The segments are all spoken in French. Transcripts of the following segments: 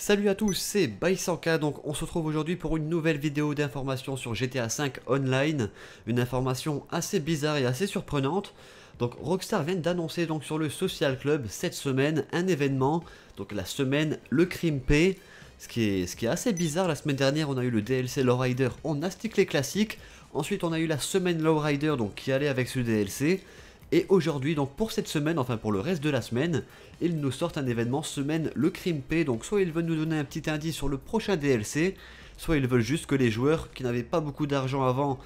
Salut à tous, c'est Baisanka, donc on se retrouve aujourd'hui pour une nouvelle vidéo d'information sur GTA V Online, une information assez bizarre et assez surprenante. Donc Rockstar vient d'annoncer donc sur le Social Club cette semaine un événement, donc la semaine Le Crime P, ce qui est, ce qui est assez bizarre, la semaine dernière on a eu le DLC Lowrider, on astique les classiques, ensuite on a eu la semaine Lowrider donc qui allait avec ce DLC, et aujourd'hui, donc pour cette semaine, enfin pour le reste de la semaine, ils nous sortent un événement semaine le Crime crimpé. Donc soit ils veulent nous donner un petit indice sur le prochain DLC, soit ils veulent juste que les joueurs qui n'avaient pas beaucoup d'argent avant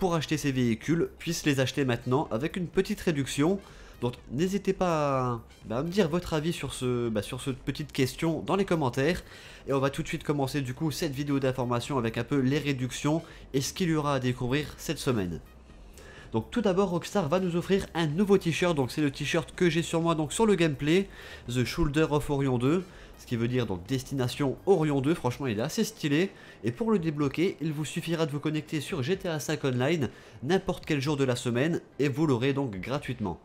pour acheter ces véhicules puissent les acheter maintenant avec une petite réduction. Donc n'hésitez pas à, bah, me dire votre avis sur, ce, bah, sur cette petite question dans les commentaires. Et on va tout de suite commencer du coup cette vidéo d'information avec un peu les réductions et ce qu'il y aura à découvrir cette semaine. Donc tout d'abord Rockstar va nous offrir un nouveau t-shirt, donc c'est le t-shirt que j'ai sur moi donc sur le gameplay, The Shoulder of Orion 2, ce qui veut dire donc destination Orion 2, franchement il est assez stylé, et pour le débloquer, il vous suffira de vous connecter sur GTA 5 Online n'importe quel jour de la semaine, et vous l'aurez donc gratuitement.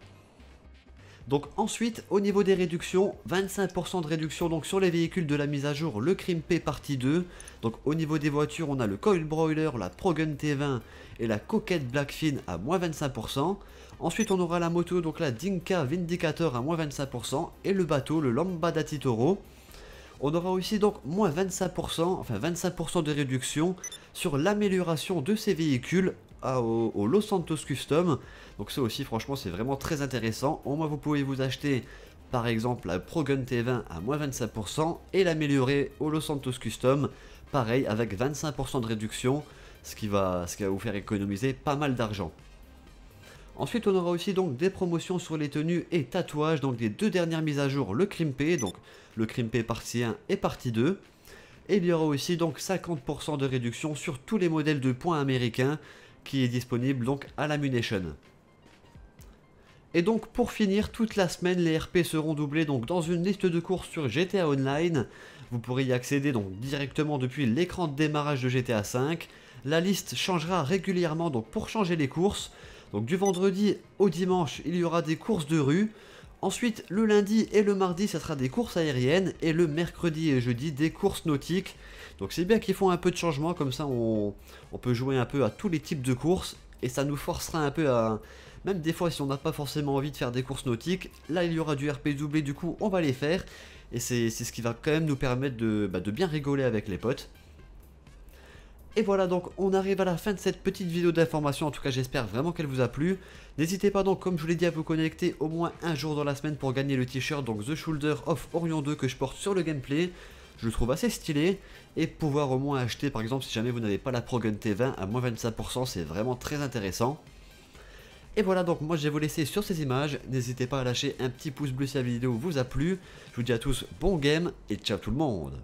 Donc ensuite, au niveau des réductions, 25% de réduction donc sur les véhicules de la mise à jour, le Crime P partie 2. Donc au niveau des voitures, on a le Coil Broiler, la Progun T20 et la Coquette Blackfin à moins 25%. Ensuite, on aura la moto, donc la Dinka Vindicator à moins 25% et le bateau, le Lambada Titoro. On aura aussi donc moins 25%, enfin 25% de réduction sur l'amélioration de ces véhicules au, Los Santos Custom. Donc ça aussi, franchement, c'est vraiment très intéressant. Au moins, vous pouvez vous acheter, par exemple, la Pro Gun T20 à moins 25% et l'améliorer au Los Santos Custom. Pareil, avec 25% de réduction, ce qui, va, ce qui va vous faire économiser pas mal d'argent. Ensuite, on aura aussi donc des promotions sur les tenues et tatouages, donc les deux dernières mises à jour, le crimpé, donc le crimpé partie 1 et partie 2. Et il y aura aussi donc 50% de réduction sur tous les modèles de points américains, qui est disponible donc à la Munition. Et donc pour finir, toute la semaine les RP seront doublés donc dans une liste de courses sur GTA Online. Vous pourrez y accéder donc directement depuis l'écran de démarrage de GTA V. La liste changera régulièrement donc pour changer les courses. Donc du vendredi au dimanche, il y aura des courses de rue. Ensuite, le lundi et le mardi, ça sera des courses aériennes et le mercredi et jeudi, des courses nautiques. Donc c'est bien qu'ils font un peu de changement, comme ça on, peut jouer un peu à tous les types de courses et ça nous forcera un peu à... Même des fois si on n'a pas forcément envie de faire des courses nautiques, là il y aura du RP doublé, du coup on va les faire. Et c'est ce qui va quand même nous permettre de bah, bien rigoler avec les potes. Et voilà donc on arrive à la fin de cette petite vidéo d'information, en tout cas j'espère vraiment qu'elle vous a plu. N'hésitez pas donc comme je vous l'ai dit à vous connecter au moins un jour dans la semaine pour gagner le t-shirt donc The Shoulder of Orion 2 que je porte sur le gameplay. Je le trouve assez stylé et pouvoir au moins acheter par exemple si jamais vous n'avez pas la Progun T20 à moins 25% c'est vraiment très intéressant. Et voilà donc moi je vais vous laisser sur ces images, n'hésitez pas à lâcher un petit pouce bleu si la vidéo vous a plu, je vous dis à tous bon game et ciao tout le monde